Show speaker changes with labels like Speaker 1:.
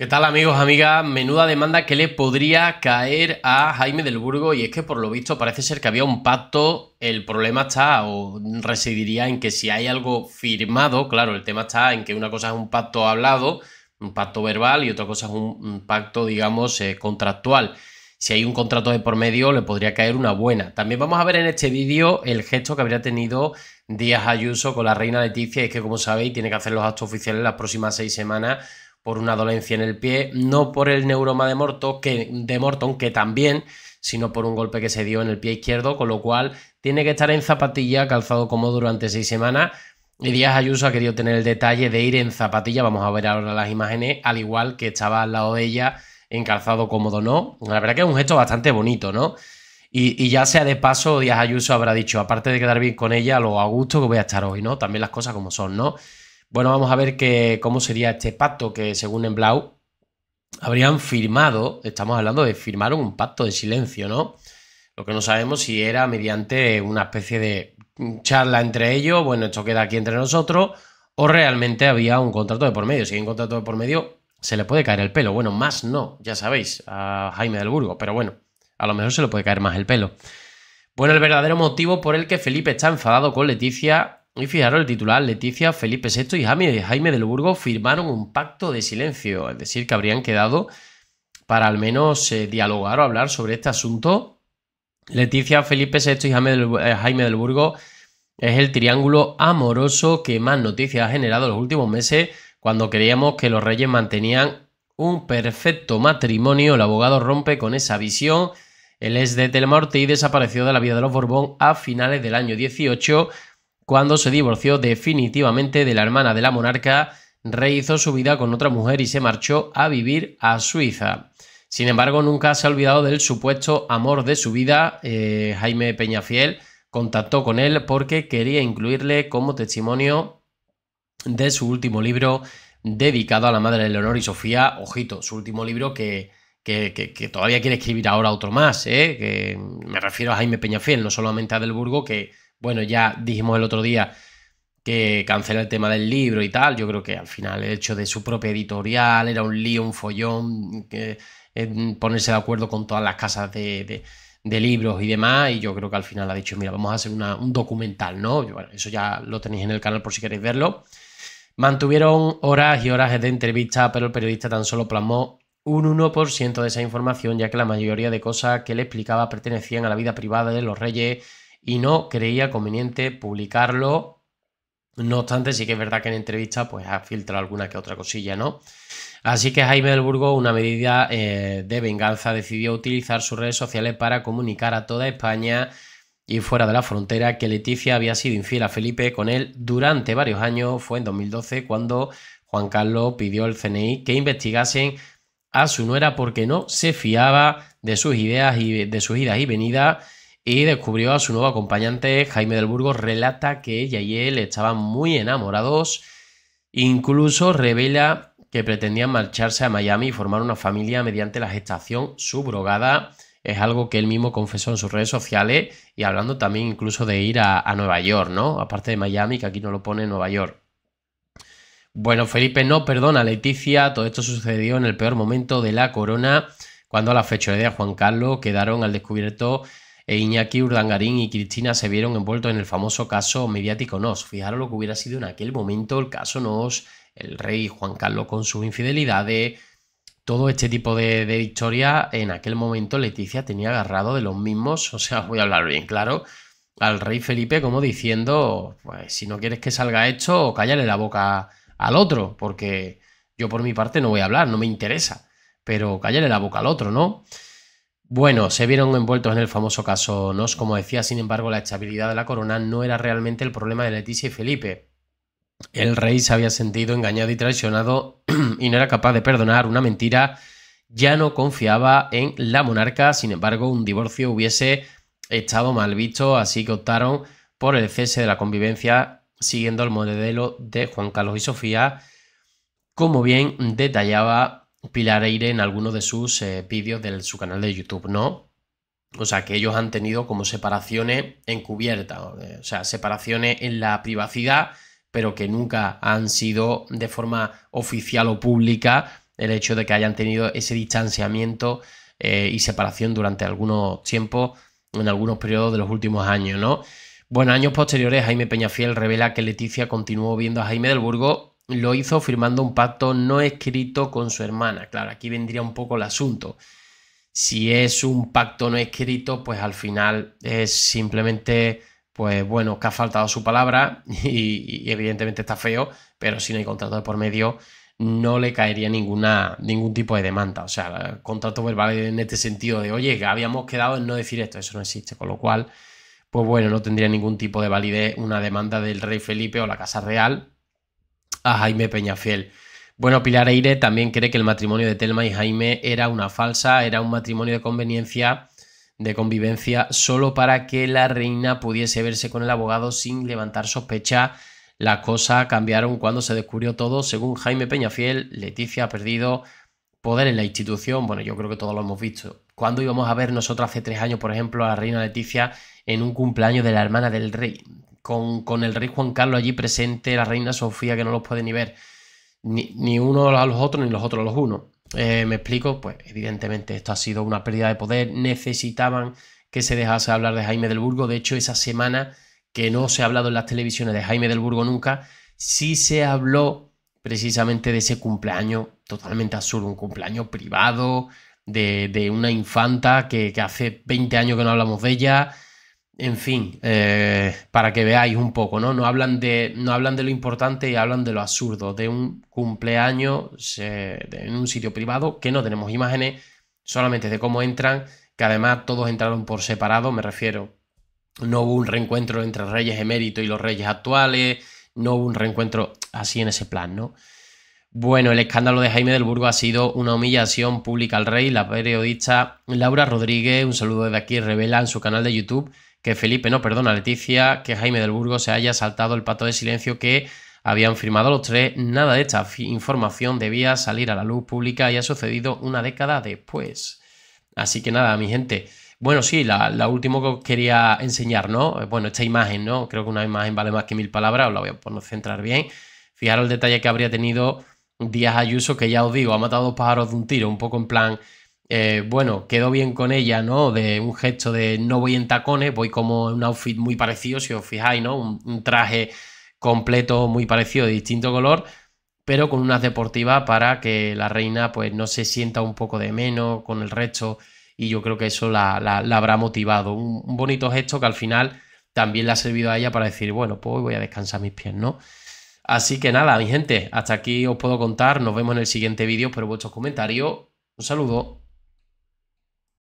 Speaker 1: ¿Qué tal amigos, amigas? Menuda demanda que le podría caer a Jaime del Burgo y es que por lo visto parece ser que había un pacto, el problema está o residiría en que si hay algo firmado, claro, el tema está en que una cosa es un pacto hablado, un pacto verbal y otra cosa es un, pacto, digamos, eh, contractual. Si hay un contrato de por medio, le podría caer una buena. También vamos a ver en este vídeo el gesto que habría tenido Díaz Ayuso con la reina Leticia. Y es que, como sabéis, tiene que hacer los actos oficiales las próximas seis semanas por una dolencia en el pie, no por el neuroma de Morton, que, de que también, sino por un golpe que se dio en el pie izquierdo, con lo cual tiene que estar en zapatilla, calzado cómodo durante seis semanas. Y Díaz Ayuso ha querido tener el detalle de ir en zapatilla, vamos a ver ahora las imágenes, al igual que estaba al lado de ella en calzado cómodo, ¿no? La verdad que es un gesto bastante bonito, ¿no? Y, y, ya sea de paso, Díaz Ayuso habrá dicho, aparte de quedar bien con ella, lo a gusto que voy a estar hoy, ¿no? También las cosas como son, ¿no? Bueno, vamos a ver cómo sería este pacto que, según en Blau, habrían firmado, estamos hablando de firmar un pacto de silencio, ¿no? Lo que no sabemos si era mediante una especie de charla entre ellos, bueno, esto queda aquí entre nosotros, o realmente había un contrato de por medio. Si hay un contrato de por medio, se le puede caer el pelo. Bueno, más no, ya sabéis, a Jaime del Burgo, pero bueno, a lo mejor se le puede caer más el pelo. Bueno, el verdadero motivo por el que Felipe está enfadado con Leticia y fijaros el titular, Leticia, Felipe VI y Jaime, del Burgo firmaron un pacto de silencio, es decir, que habrían quedado para al menos eh, dialogar o hablar sobre este asunto. Leticia, Felipe VI y eh, Jaime del, Burgo es el triángulo amoroso que más noticias ha generado en los últimos meses, cuando creíamos que los reyes mantenían un perfecto matrimonio. El abogado rompe con esa visión. Él es de Telemorte y desapareció de la vida de los Borbón a finales del año 18 cuando se divorció definitivamente de la hermana de la monarca, rehizo su vida con otra mujer y se marchó a vivir a Suiza. Sin embargo, nunca se ha olvidado del supuesto amor de su vida. Eh, Jaime Peñafiel contactó con él porque quería incluirle como testimonio de su último libro dedicado a la madre de Leonor y Sofía. Ojito, su último libro que, que, todavía quiere escribir ahora otro más. ¿eh? Que me refiero a Jaime Peñafiel, no solamente a Delburgo, que bueno, ya dijimos el otro día que cancela el tema del libro y tal. Yo creo que al final el hecho de su propia editorial era un lío, un follón, que, eh, ponerse de acuerdo con todas las casas de, libros y demás. Y yo creo que al final ha dicho, mira, vamos a hacer un documental, ¿no? eso ya lo tenéis en el canal por si queréis verlo. Mantuvieron horas y horas de entrevista, pero el periodista tan solo plasmó un 1% de esa información, ya que la mayoría de cosas que le explicaba pertenecían a la vida privada de los reyes y no creía conveniente publicarlo no obstante, sí que es verdad que en entrevista pues ha filtrado alguna que otra cosilla, ¿no? Así que Jaime del Burgo, una medida eh, de venganza, decidió utilizar sus redes sociales para comunicar a toda España y fuera de la frontera que Leticia había sido infiel a Felipe con él durante varios años. Fue en 2012 cuando Juan Carlos pidió al CNI que investigasen a su nuera porque no se fiaba de sus ideas y de sus idas y venidas y descubrió a su nuevo acompañante. Jaime del Burgo relata que ella y él estaban muy enamorados. Incluso revela que pretendían marcharse a Miami y formar una familia mediante la gestación subrogada. Es algo que él mismo confesó en sus redes sociales y hablando también incluso de ir a, Nueva York, ¿no? Aparte de Miami, que aquí no lo pone Nueva York. Bueno, Felipe no perdona Leticia. Todo esto sucedió en el peor momento de la corona, cuando la fecha de Juan Carlos quedaron al descubierto e Iñaki Urdangarín y Cristina se vieron envueltos en el famoso caso mediático NOS. Fijaros lo que hubiera sido en aquel momento el caso NOS, el rey Juan Carlos con sus infidelidades, todo este tipo de, de historia. En aquel momento Leticia tenía agarrado de los mismos, o sea, voy a hablar bien claro, al rey Felipe como diciendo, pues si no quieres que salga esto, cállale la boca al otro, porque yo por mi parte no voy a hablar, no me interesa, pero cállale la boca al otro, ¿no? Bueno, se vieron envueltos en el famoso caso Nos, como decía, sin embargo, la estabilidad de la corona no era realmente el problema de Leticia y Felipe. El rey se había sentido engañado y traicionado y no era capaz de perdonar una mentira, ya no confiaba en la monarca, sin embargo, un divorcio hubiese estado mal visto, así que optaron por el cese de la convivencia siguiendo el modelo de Juan Carlos y Sofía, como bien detallaba Pilar Eire en algunos de sus eh, vídeos de su canal de YouTube, ¿no? O sea, que ellos han tenido como separaciones encubiertas, eh, o sea, separaciones en la privacidad, pero que nunca han sido de forma oficial o pública el hecho de que hayan tenido ese distanciamiento eh, y separación durante algunos tiempos, en algunos periodos de los últimos años, ¿no? Bueno, años posteriores, Jaime Peñafiel revela que Leticia continuó viendo a Jaime del Burgo lo hizo firmando un pacto no escrito con su hermana. Claro, aquí vendría un poco el asunto. Si es un pacto no escrito, pues al final es simplemente, pues bueno, que ha faltado su palabra y, evidentemente está feo, pero si no hay contrato de por medio, no le caería ninguna, ningún tipo de demanda. O sea, el contrato verbal en este sentido de, oye, habíamos quedado en no decir esto, eso no existe. Con lo cual, pues bueno, no tendría ningún tipo de validez una demanda del rey Felipe o la Casa Real Jaime Peñafiel. Bueno, Pilar Eire también cree que el matrimonio de Telma y Jaime era una falsa, era un matrimonio de conveniencia, de convivencia, solo para que la reina pudiese verse con el abogado sin levantar sospecha. Las cosas cambiaron cuando se descubrió todo, según Jaime Peñafiel, Leticia ha perdido poder en la institución. Bueno, yo creo que todos lo hemos visto. ¿Cuándo íbamos a ver nosotros hace tres años, por ejemplo, a la reina Leticia en un cumpleaños de la hermana del rey? con, el rey Juan Carlos allí presente, la reina Sofía que no los puede ni ver, ni, uno a los otros, ni los otros a los unos. Eh, ¿Me explico? Pues evidentemente esto ha sido una pérdida de poder, necesitaban que se dejase hablar de Jaime del Burgo, de hecho esa semana que no se ha hablado en las televisiones de Jaime del Burgo nunca, sí se habló precisamente de ese cumpleaños totalmente absurdo, un cumpleaños privado de, una infanta que, que hace 20 años que no hablamos de ella, en fin, eh, para que veáis un poco, ¿no? No hablan, de, no hablan de lo importante y hablan de lo absurdo, de un cumpleaños en un sitio privado que no tenemos imágenes, solamente de cómo entran, que además todos entraron por separado, me refiero. No hubo un reencuentro entre reyes emérito y los reyes actuales, no hubo un reencuentro así en ese plan, ¿no? Bueno, el escándalo de Jaime del Burgo ha sido una humillación pública al rey. La periodista Laura Rodríguez, un saludo desde aquí, revela en su canal de YouTube que Felipe, no, perdona, Leticia, que Jaime del Burgo se haya saltado el pato de silencio que habían firmado los tres. Nada de esta información debía salir a la luz pública y ha sucedido una década después. Así que nada, mi gente. Bueno, sí, la, última que os quería enseñar, ¿no? Eh, bueno, esta imagen, ¿no? Creo que una imagen vale más que mil palabras, os la voy a poner centrar bien. Fijaros el detalle que habría tenido Díaz Ayuso, que ya os digo, ha matado dos pájaros de un tiro, un poco en plan eh, bueno, quedó bien con ella, ¿no? De un gesto de no voy en tacones, voy como en un outfit muy parecido, si os fijáis, ¿no? Un, traje completo muy parecido, de distinto color, pero con unas deportivas para que la reina pues no se sienta un poco de menos con el resto y yo creo que eso la, habrá motivado. Un, bonito gesto que al final también le ha servido a ella para decir, bueno, pues voy a descansar mis pies, ¿no? Así que nada, mi gente, hasta aquí os puedo contar, nos vemos en el siguiente vídeo, pero vuestros comentarios, un saludo.